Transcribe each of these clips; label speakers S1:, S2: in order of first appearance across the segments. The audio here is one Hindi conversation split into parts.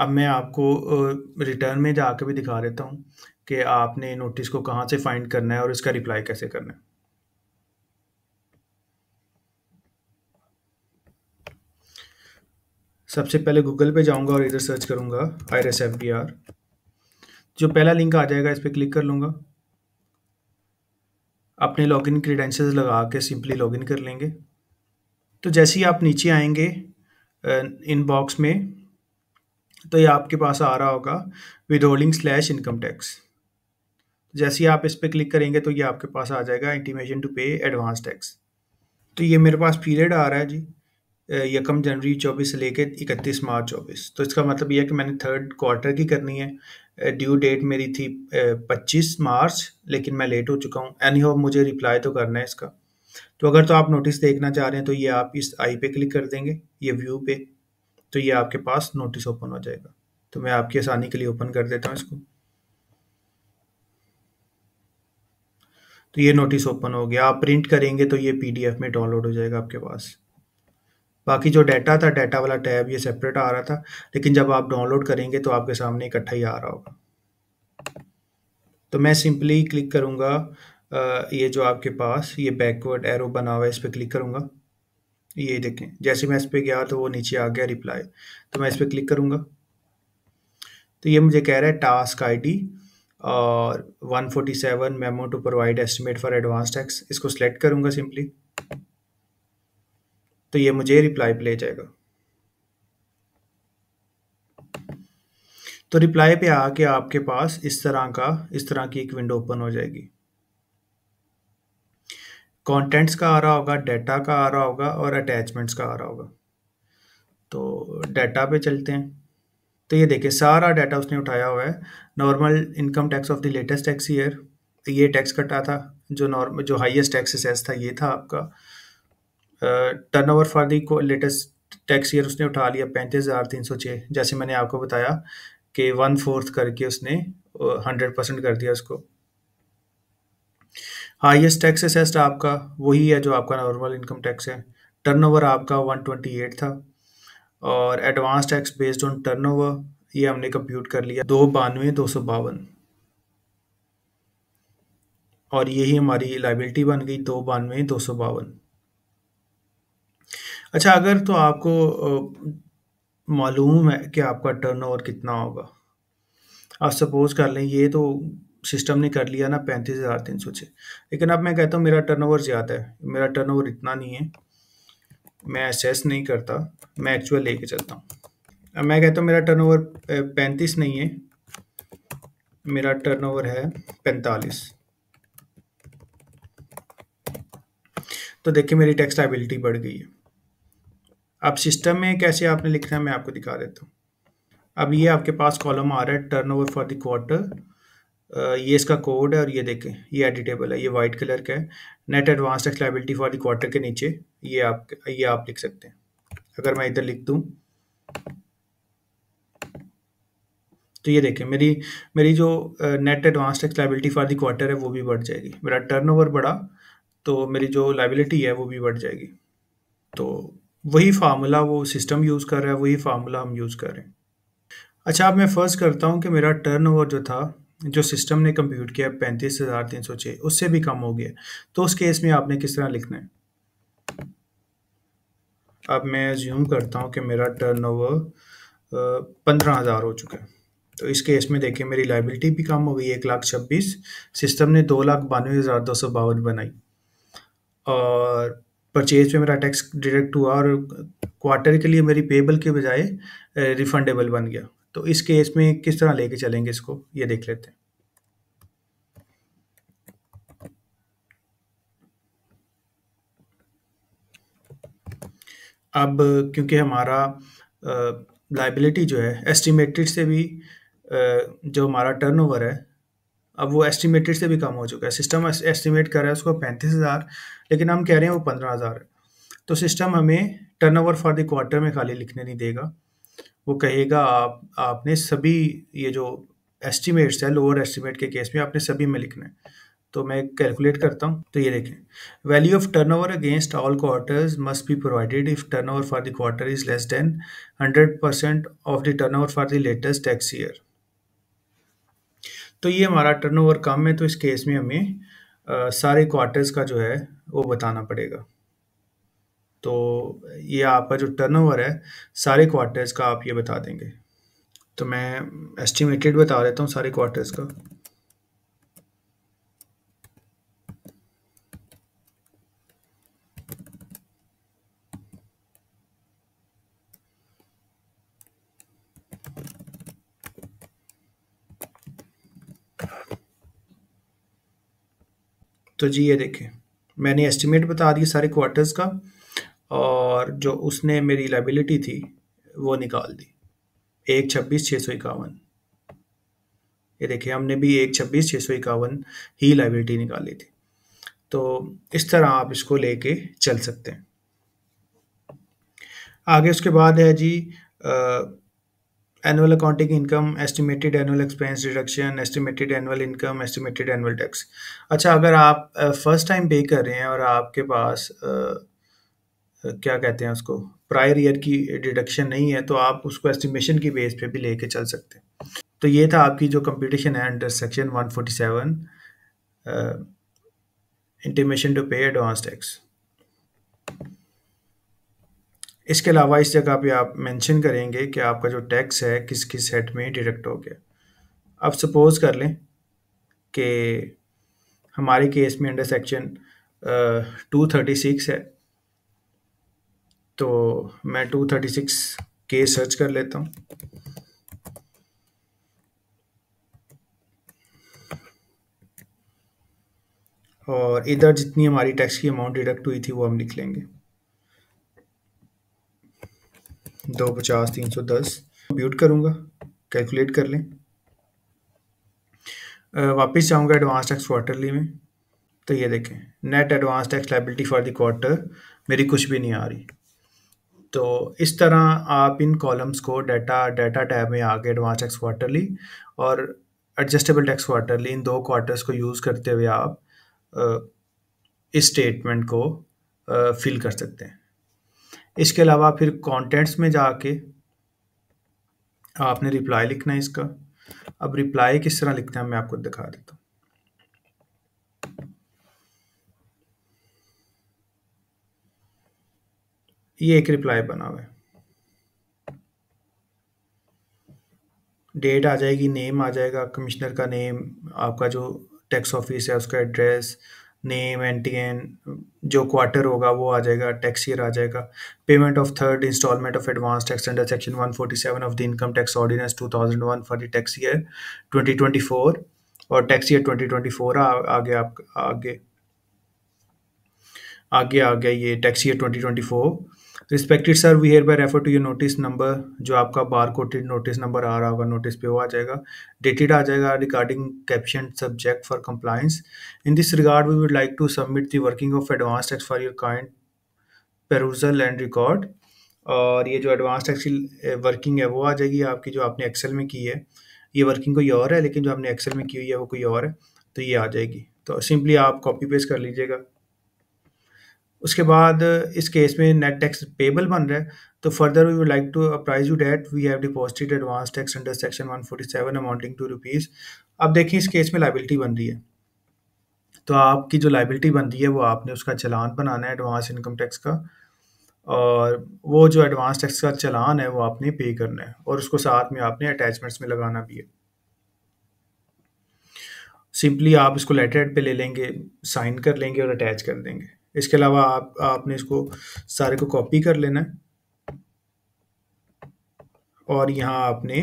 S1: अब मैं आपको रिटर्न में जा भी दिखा देता हूँ कि आपने नोटिस को कहाँ से फाइंड करना है और इसका रिप्लाई कैसे करना है सबसे पहले गूगल पे जाऊंगा और इधर सर्च करूंगा आई एस एफ आर जो पहला लिंक आ जाएगा इस पर क्लिक कर लूँगा अपने लॉगिन क्रीडेंशियल्स लगा के सिंपली लॉगिन कर लेंगे तो जैसे ही आप नीचे आएंगे इनबॉक्स में तो ये आपके पास आ रहा होगा withholding slash income tax जैसे ही आप इस पर क्लिक करेंगे तो ये आपके पास आ जाएगा intimation to pay advance tax तो ये मेरे पास पीरियड आ रहा है जी यकम जनवरी चौबीस से लेकर इकतीस मार्च चौबीस तो इसका मतलब यह है कि मैंने थर्ड क्वार्टर की करनी है ड्यू डेट मेरी थी पच्चीस मार्च लेकिन मैं लेट हो चुका हूँ एनी हो मुझे रिप्लाई तो करना है इसका तो अगर तो आप नोटिस देखना चाह रहे हैं तो ये आप इस आई पे क्लिक कर देंगे ये व्यू पे तो ये आपके पास नोटिस ओपन हो जाएगा तो मैं आपकी आसानी के लिए ओपन कर देता हूँ इसको तो ये नोटिस ओपन हो गया आप प्रिंट करेंगे तो ये पीडीएफ में डाउनलोड हो जाएगा आपके पास बाकी जो डाटा था डाटा वाला टैब ये सेपरेट आ रहा था लेकिन जब आप डाउनलोड करेंगे तो आपके सामने इकट्ठा ही आ रहा होगा तो मैं सिंपली क्लिक करूँगा ये जो आपके पास ये बैकवर्ड एरो बना हुआ है इस पर क्लिक करूँगा ये देखें जैसे मैं इस पर गया तो वो नीचे आ गया रिप्लाई तो मैं इस पर क्लिक करूँगा तो ये मुझे कह रहा है टास्क आईडी और 147 memo to provide estimate for advance tax इसको सेलेक्ट करूँगा सिंपली तो ये मुझे रिप्लाई पे ले जाएगा तो रिप्लाई पे आके आपके पास इस तरह का इस तरह की एक विंडो ओपन हो जाएगी कंटेंट्स का आ रहा होगा डाटा का आ रहा होगा और अटैचमेंट्स का आ रहा होगा तो डेटा पे चलते हैं तो ये देखिए सारा डाटा उसने उठाया हुआ है normal income tax of the latest tax year ये टैक्स कटा था जो नॉर्मल जो हाईएस्ट टैक्स सेस था ये था आपका turnover for the latest tax year उसने उठा लिया पैंतीस हज़ार तीन सौ छः जैसे मैंने आपको बताया कि वन फोर्थ करके उसने हंड्रेड परसेंट कर दिया उसको हाइएस्ट टैक्स असेस्ट आपका वही है जो आपका नॉर्मल इनकम टैक्स है टर्नओवर आपका 128 था और advance tax based on turnover ये हमने कंप्यूट कर लिया दो बानवे दो सौ बावन और यही हमारी लाइबिलिटी बन गई दो बानवे दो सौ बावन अच्छा अगर तो आपको मालूम है कि आपका टर्नओवर कितना होगा आप सपोज कर लें ये तो सिस्टम ने कर लिया ना पैंतीस हज़ार तीन सौ छः लेकिन अब मैं कहता हूँ मेरा टर्नओवर ज़्यादा है मेरा टर्नओवर इतना नहीं है मैं असेस नहीं करता मैं एक्चुअल लेके चलता हूँ अब मैं कहता हूँ मेरा टर्नओवर पैंतीस नहीं है मेरा टर्नओवर है पैंतालीस तो देखिए मेरी टैक्स लाइबिलिटी बढ़ गई है अब सिस्टम में कैसे आपने लिखना है मैं आपको दिखा देता हूँ अब ये आपके पास कॉलम आ रहा है टर्नओवर फॉर द क्वार्टर ये इसका कोड है और ये देखें ये एडिटेबल है ये वाइट कलर का है net advance tax liability for the quarter के नीचे ये आप ये आप लिख सकते हैं अगर मैं इधर लिख दूँ तो ये देखें मेरी मेरी जो net advance tax liability for the quarter है वो भी बढ़ जाएगी मेरा टर्नओवर बढ़ा तो मेरी जो लाइबिलिटी है वो भी बढ़ जाएगी तो वही फार्मूला वो सिस्टम यूज़ कर रहा है वही फार्मूला हम यूज़ कर रहे हैं अच्छा अब मैं फर्स्ट करता हूँ कि मेरा टर्नओवर जो था जो सिस्टम ने कंप्यूट किया पैंतीस हज़ार तीन सौ छः उससे भी कम हो गया तो उस केस में आपने किस तरह लिखना है अब मैं ज्यूम करता हूँ कि मेरा टर्न ओवर पंद्रह हज़ार हो चुका है तो इस केस में देखिए मेरी लाइबिलिटी भी कम हो गई एक लाख छब्बीस सिस्टम ने दो लाख बानवे हज़ार दो सौ बावन बनाई और परचेज पे मेरा टैक्स डिडक्ट हुआ और क्वार्टर के लिए मेरी पेबल के बजाय रिफंडेबल बन गया तो इस केस में किस तरह लेके चलेंगे इसको ये देख लेते हैं अब क्योंकि हमारा लाइबिलिटी जो है एस्टिमेटेड से भी आ, जो हमारा टर्नओवर है अब वो एस्टिमेटेड से भी कम हो चुका है सिस्टम एस्टिमेट कर रहा है उसको पैंतीस हज़ार लेकिन हम कह रहे हैं वो पंद्रह हज़ार है तो सिस्टम हमें टर्नओवर फॉर द क्वार्टर में खाली लिखने नहीं देगा वो कहेगा आप आपने सभी ये जो एस्टिमेट्स है लोअर एस्टिमेट के केस में आपने सभी में लिखना है तो मैं कैलकुलेट करता हूँ तो ये देखें value of turnover against all quarters must be provided if turnover for the quarter is less than hundred percent of the turnover for the latest tax year तो ये हमारा टर्न ओवर कम है तो इस केस में हमें आ, सारे क्वार्टर्स का जो है वो बताना पड़ेगा तो ये आपका जो टर्नओवर है सारे क्वार्टर्स का आप ये बता देंगे तो मैं एस्टिमेटेड बता देता हूँ सारे क्वार्टर्स का तो जी ये देखें मैंने एस्टिमेट बता दिया सारे क्वार्टर्स का और जो उसने मेरी लाइबिलिटी थी वो निकाल दी एक छब्बीस छः सौ इक्यावन ये देखिए हमने भी एक छब्बीस छः सौ इक्यावन ही लाइबिलिटी निकाली थी तो इस तरह आप इसको लेके चल सकते हैं आगे उसके बाद है जी annual accounting income estimated annual expense deduction estimated annual income estimated annual tax अच्छा अगर आप फर्स्ट टाइम पे कर रहे हैं और आपके पास uh, क्या कहते हैं उसको प्रायर ईयर की डिडक्शन नहीं है तो आप उसको एस्टिमेशन की बेस पे भी लेके चल सकते हैं तो ये था आपकी जो कंपटीशन है under section 147 intimation to pay advance tax इसके अलावा इस जगह पे आप मेंशन करेंगे कि आपका जो टैक्स है किस किस सेट में डिडक्ट हो गया अब सपोज कर लें कि हमारे केस में under section two thirty six है तो मैं टू थर्टी सिक्स के सर्च कर लेता हूँ और इधर जितनी हमारी टैक्स की अमाउंट डिडक्ट हुई थी वो हम लिख लेंगे दो पचास तीन सौ दस कंप्यूट करूंगा कैलकुलेट कर लें वापस जाऊंगा एडवांस टैक्स क्वार्टरली में तो ये देखें net advance tax liability for the quarter मेरी कुछ भी नहीं आ रही तो इस तरह आप इन कॉलम्स को डाटा डाटा टैब में आगे एडवांस टैक्स क्वार्टरली और एडजस्टेबल टैक्स क्वार्टरली इन दो क्वार्टर्स को यूज़ करते हुए आप इस स्टेटमेंट को फिल कर सकते हैं इसके अलावा फिर कंटेंट्स में जाके आपने रिप्लाई लिखना है इसका अब रिप्लाई किस तरह लिखना है मैं आपको दिखा देता हूँ ये एक रिप्लाई बना हुआ है डेट आ जाएगी नेम आ जाएगा कमिश्नर का नेम आपका जो टैक्स ऑफिस है उसका address name N T N जो क्वार्टर होगा वो आ जाएगा टैक्स ईयर आ जाएगा payment of third instalment of advance tax under section 147 of the income tax ordinance 2001 for the tax year 2024 और टैक्स ईयर 2024 आ, आगे आप आगे आगे आ गया ये tax year 2024 respected sir we hereby refer to you notice number जो आपका बार कोटेड नोटिस नंबर आ रहा होगा नोटिस पे वो आ जाएगा डेटेड आ जाएगा regarding caption subject for compliance in this regard we would like to submit the working of advance tax for your kind perusal and record और ये जो एडवांस टैक्स की वर्किंग है वो आ जाएगी आपकी जो आपने एक्सेल में की है ये वर्किंग कोई और है लेकिन जो आपने एक्सेल में की हुई है वो कोई और है तो ये आ जाएगी तो सिंपली आप कॉपी पेस्ट कर लीजिएगा उसके बाद इस केस में नेट टैक्स पेबल बन रहा है तो further we would like to apprise you that we have deposited advance tax under section 147 amounting to rupees अब देखिए इस केस में लाइबिलिटी बन रही है तो आपकी जो लाइबिलिटी बनती है वो आपने उसका चलान बनाना है एडवांस इनकम टैक्स का और वो जो एडवांस टैक्स का चलान है वो आपने पे करना है और उसको साथ में आपने अटैचमेंट्स में लगाना भी है सिंपली आप इसको लेटर एड पे ले लेंगे साइन कर लेंगे और अटैच कर देंगे इसके अलावा आप आपने इसको सारे को कॉपी कर लेना है और यहाँ आपने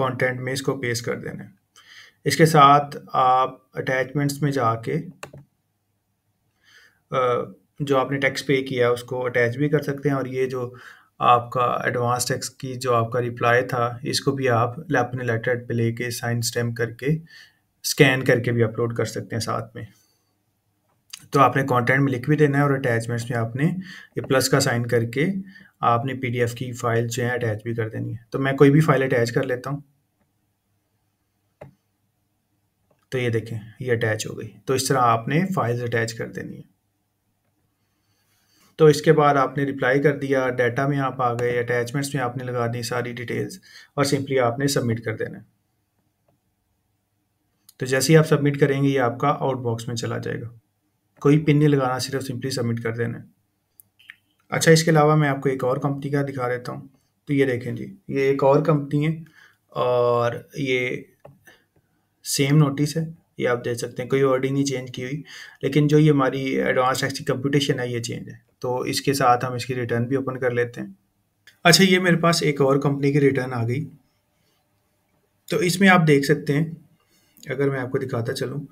S1: कंटेंट में इसको पेस्ट कर देना है इसके साथ आप अटैचमेंट्स में जाके जो आपने टैक्स पे किया उसको अटैच भी कर सकते हैं और ये जो आपका एडवांस टैक्स की जो आपका रिप्लाई था इसको भी आप अपने लेटर पे लेके साइन स्टैम्प करके स्कैन करके भी अपलोड कर सकते हैं साथ में तो आपने कंटेंट में लिख भी देना है और अटैचमेंट्स में आपने ये प्लस का साइन करके आपने पीडीएफ की फाइल जो है अटैच भी कर देनी है तो मैं कोई भी फाइल अटैच कर लेता हूँ तो ये देखें ये अटैच हो गई तो इस तरह आपने फाइल्स अटैच कर देनी है तो इसके बाद आपने रिप्लाई कर दिया डाटा में आप आ गए अटैचमेंट्स में आपने लगा दी सारी डिटेल्स और सिंपली आपने सबमिट कर देना है तो जैसे ही आप सबमिट करेंगे ये आपका आउटबॉक्स में चला जाएगा कोई पिन नहीं लगाना सिर्फ सिंपली सबमिट कर देना है अच्छा इसके अलावा मैं आपको एक और कंपनी का दिखा देता हूँ तो ये देखें जी ये एक और कंपनी है और ये सेम नोटिस है ये आप देख सकते हैं कोई वर्डिंग नहीं चेंज की हुई लेकिन जो ये हमारी एडवांस एक्सी कंप्यूटेशन है ये चेंज है तो इसके साथ हम इसकी रिटर्न भी ओपन कर लेते हैं अच्छा ये मेरे पास एक और कंपनी की रिटर्न आ गई तो इसमें आप देख सकते हैं अगर मैं आपको दिखाता चलूँ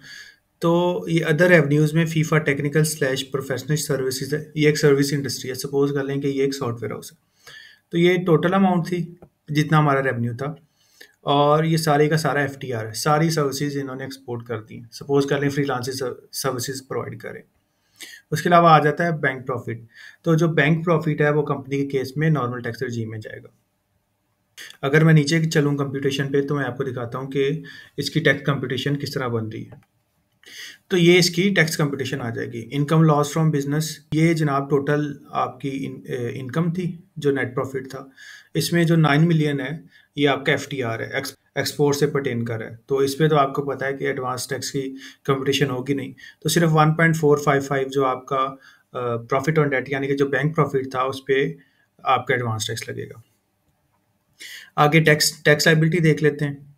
S1: तो ये अदर एवन्यूज़ में फीफा टेक्निकल स्लैश प्रोफेशनल सर्विसेज है ये एक सर्विस इंडस्ट्री है सपोज कर लें कि ये एक सॉफ्टवेयर हाउस है तो ये टोटल अमाउंट थी जितना हमारा रेवेन्यू था और ये सारे का सारा एफ टी आर है सारी सर्विसेज इन्होंने एक्सपोर्ट कर दी सपोज कर लें फ्री सर्विसेज प्रोवाइड करें उसके अलावा आ जाता है बैंक प्रॉफिट तो जो बैंक प्रॉफिट है वो कंपनी के केस में नॉर्मल टैक्स जी में जाएगा अगर मैं नीचे चलूँ कंप्यूटेशन पे तो मैं आपको दिखाता हूँ कि इसकी टैक्स कंप्यूटेशन किस तरह बन रही है तो ये इसकी टैक्स कंपटीशन आ जाएगी इनकम लॉस फ्रॉम बिजनेस ये जनाब टोटल आपकी इनकम थी जो नेट प्रॉफिट था इसमें जो नाइन मिलियन है ये आपका एफ टी आर है एक्सपोर्ट से पटेन कर है तो इस पर तो आपको पता है कि एडवांस टैक्स की कंपटीशन होगी नहीं तो सिर्फ 1.455 जो आपका प्रॉफिट ऑन डेट यानी कि जो बैंक प्रॉफिट था उस पर आपका एडवांस टैक्स लगेगा आगे टैक्स टैक्स लाइबिलिटी देख लेते हैं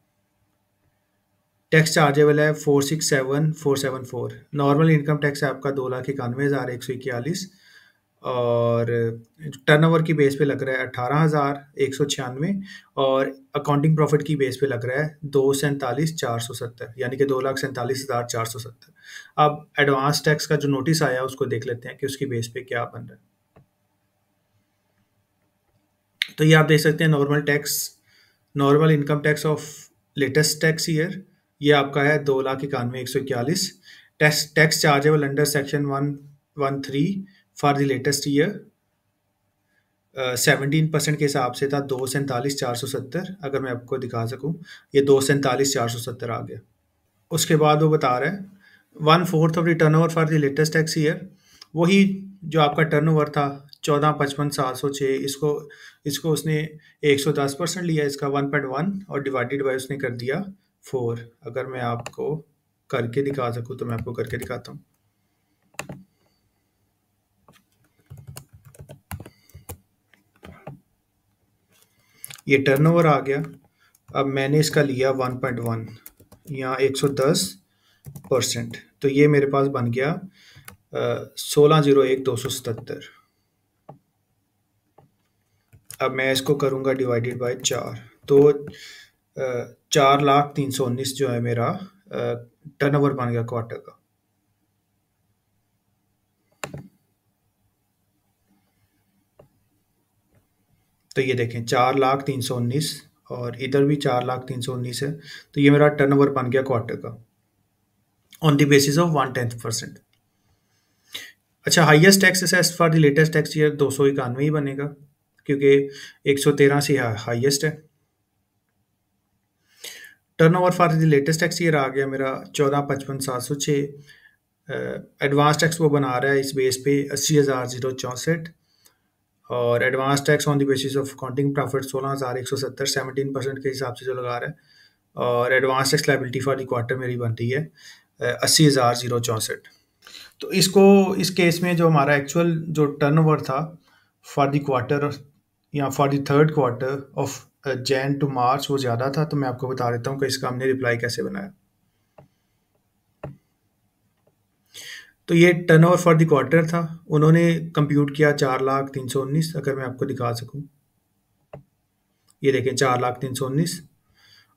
S1: टैक्स चार्जेबल है four six seven four seven four normal income tax है आपका दो लाख इक्यानवे हज़ार एक सौ इक्यालीस और टर्न ओवर की बेस पे लग रहा है अट्ठारह हज़ार एक सौ छियानवे और अकाउंटिंग प्रॉफिट की बेस पे लग रहा है दो सैंतालीस चार सौ सत्तर यानी कि दो लाख सैंतालीस हज़ार चार सौ सत्तर अब एडवांस टैक्स का जो नोटिस आया उसको देख लेते हैं कि उसकी बेस पे क्या बन रहा है तो ये आप देख सकते हैं normal tax normal income tax of latest tax year ये आपका है दो लाख इक्यानवे एक सौ इक्यालीस tax tax chargeable under section one one three for the latest year seventeen percent के हिसाब से था दो सैंतालीस चार सौ सत्तर अगर मैं आपको दिखा सकूं ये दो सैंतालीस चार सौ सत्तर आ गया उसके बाद वो बता रहा है one fourth of the turnover for the latest tax year वही जो आपका टर्न ओवर था चौदह पचपन सात सौ छः इसको इसको उसने एक सौ दस परसेंट लिया इसका वन पॉइंट वन और डिवाइडेड बाई उसने कर दिया फोर अगर मैं आपको करके दिखा सकूं तो मैं आपको करके दिखाता हूं ये टर्नओवर आ गया अब मैंने इसका लिया 1.1 पॉइंट वन या एक परसेंट तो ये मेरे पास बन गया सोलह जीरो एक दो सौ सतहत्तर अब मैं इसको करूंगा डिवाइडेड बाय चार तो चार लाख तीन सौ उन्नीस जो है मेरा टर्नओवर बन गया क्वार्टर का तो ये देखें चार लाख तीन सौ उन्नीस और इधर भी चार लाख तीन सौ उन्नीस है तो ये मेरा टर्नओवर बन गया क्वार्टर का on the basis of one tenth percent अच्छा highest tax assess for the latest tax year दो सौ इक्यानवे ही बनेगा क्योंकि एक सौ तेरह से हाईएस्ट है turnover for the latest tax year आ गया मेरा चौदह पचपन सात सौ छः एडवांस टैक्स वो बना रहा है इस बेस पे अस्सी हज़ार जीरो चौंसठ और advance tax on the basis of counting profit सोलह हज़ार एक सौ सत्तर सेवनटीन परसेंट के हिसाब से जो लगा रहा है और advance tax liability for the quarter मेरी बन रही है अस्सी हज़ार जीरो चौंसठ तो इसको इस केस में जो हमारा एक्चुअल जो ओवर था फॉर द क्वार्टर या for the third quarter of Jan to March वो ज़्यादा था तो मैं आपको बता देता हूँ कि इसका हमने रिप्लाई कैसे बनाया तो ये turnover for the quarter था उन्होंने कंप्यूट किया चार लाख तीन सौ उन्नीस अगर मैं आपको दिखा सकूं ये देखें चार लाख तीन सौ उन्नीस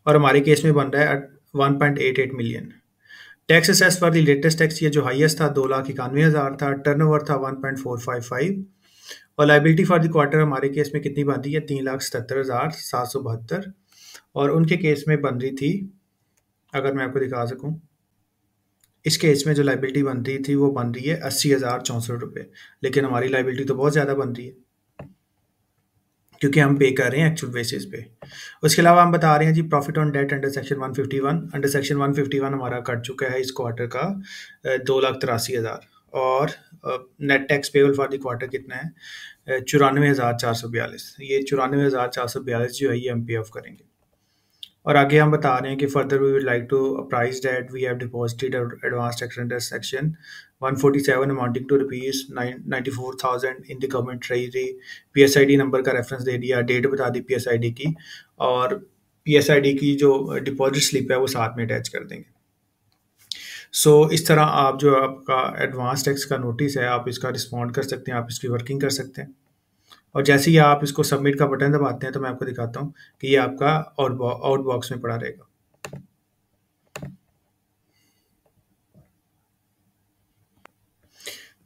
S1: और हमारे केस में बन रहा है one point eight eight million taxes for the latest tax ये जो हाइएस्ट था दो लाख इक्यानवे हज़ार था टर्न ओवर था one point four five five और लाइबिलिटी फॉर द क्वार्टर हमारे केस में कितनी बनती है तीन लाख सतहत्तर हज़ार सात सौ बहत्तर और उनके केस में बन रही थी अगर मैं आपको दिखा सकूँ इस केस में जो लाइबिलिटी बनती थी वो बन रही है अस्सी हज़ार चौंसठ रुपये लेकिन हमारी लाइबिलिटी तो बहुत ज़्यादा बन रही है क्योंकि हम पे कर रहे हैं एक्चुअल बेसिस पे उसके अलावा हम बता रहे हैं जी profit on date under section 151 under section 151 हमारा कट चुका है इस क्वार्टर का दो लाख तिरासी हज़ार और net tax payable for the quarter कितना है चौरानवे हज़ार चार सौ बयालीस ये चौरानवे हज़ार चार सौ बयालीस जो है ये एम पे ऑफ करेंगे और आगे हम बता रहे हैं कि further we would like to apprise date we have deposited advance tax under section seven amounting to rupees nine ninety four thousand in the government treasury P S I D number का रेफरेंस दे दिया डेट बता दी पी एस आई डी की और पी एस आई डी की जो डिपॉजिट स्लिप है वो साथ में अटैच कर देंगे सो so, इस तरह आप जो आपका एडवांस टैक्स का नोटिस है आप इसका रिस्पॉन्ड कर सकते हैं आप इसकी वर्किंग कर सकते हैं और जैसे ही आप इसको सबमिट का बटन दबाते हैं तो मैं आपको दिखाता हूँ कि ये आपका आउट बॉक्स में पड़ा रहेगा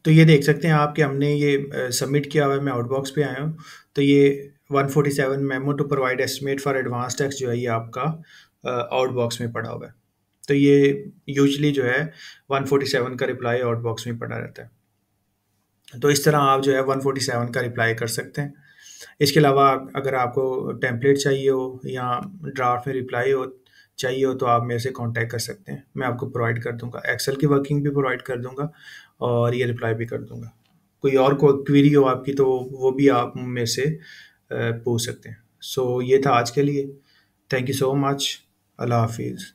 S1: तो ये देख सकते हैं आप कि हमने ये सबमिट किया हुआ है मैं आउटबॉक्स पे आया हूँ तो ये 147 memo to provide estimate for advance tax जो है ये आपका आउटबॉक्स में पड़ा हुआ है तो ये यूजली जो है 147 का रिप्लाई आउट बॉक्स में पड़ा रहता है तो इस तरह आप जो है 147 का रिप्लाई कर सकते हैं इसके अलावा अगर आपको टेम्पलेट चाहिए हो या ड्राफ्ट में रिप्लाई हो चाहिए हो तो आप मेरे से कांटेक्ट कर सकते हैं मैं आपको प्रोवाइड कर दूंगा एक्सेल की वर्किंग भी प्रोवाइड कर दूंगा और ये रिप्लाई भी कर दूंगा कोई और को क्वेरी हो आपकी तो वो भी आप मेरे से पूछ सकते हैं सो so, ये था आज के लिए थैंक यू सो मच अल्लाह हाफिज़